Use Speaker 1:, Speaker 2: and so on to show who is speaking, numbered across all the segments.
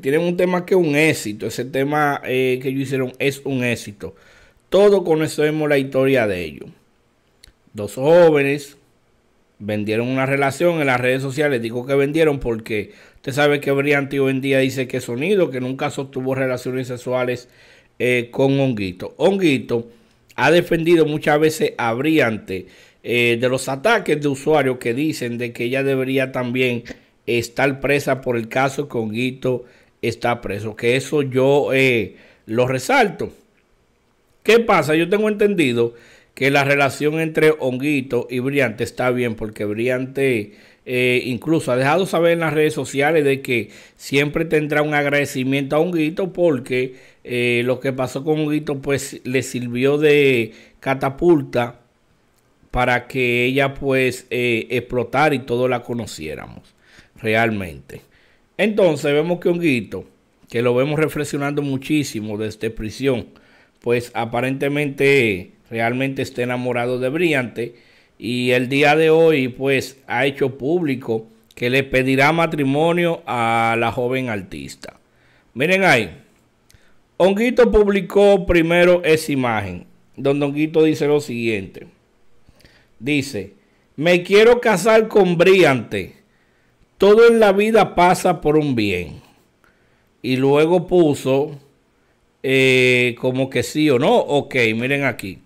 Speaker 1: Tienen un tema que es un éxito. Ese tema eh, que ellos hicieron es un éxito. Todos conocemos la historia de ellos. Dos jóvenes vendieron una relación en las redes sociales. Digo que vendieron porque usted sabe que Briante hoy en día dice que sonido, que nunca sostuvo relaciones sexuales eh, con Honguito. Honguito ha defendido muchas veces a Briante eh, de los ataques de usuarios que dicen de que ella debería también estar presa por el caso que Honguito está preso. Que eso yo eh, lo resalto. ¿Qué pasa? Yo tengo entendido que la relación entre Honguito y Briante está bien, porque Briante eh, incluso ha dejado saber en las redes sociales de que siempre tendrá un agradecimiento a Honguito, porque eh, lo que pasó con Honguito pues le sirvió de catapulta para que ella pues explotara y todos la conociéramos realmente. Entonces vemos que Honguito, que lo vemos reflexionando muchísimo desde prisión, pues aparentemente realmente está enamorado de Brillante y el día de hoy pues ha hecho público que le pedirá matrimonio a la joven artista. Miren ahí, Honguito publicó primero esa imagen, donde Honguito dice lo siguiente. Dice, me quiero casar con Brillante todo en la vida pasa por un bien. Y luego puso eh, como que sí o no, ok, miren aquí.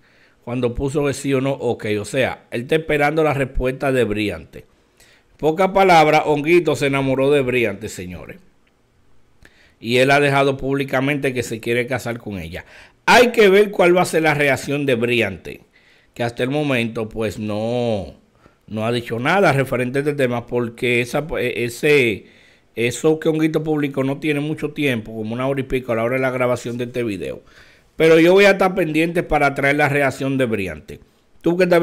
Speaker 1: Cuando puso que sí o no, ok, o sea, él está esperando la respuesta de Briante. Poca palabra, Honguito se enamoró de Briante, señores. Y él ha dejado públicamente que se quiere casar con ella. Hay que ver cuál va a ser la reacción de Briante, que hasta el momento pues no no ha dicho nada referente a este tema porque esa, e, ese, eso que Honguito público no tiene mucho tiempo, como una hora y pico a la hora de la grabación de este video. Pero yo voy a estar pendiente para traer la reacción de Briante. Tú que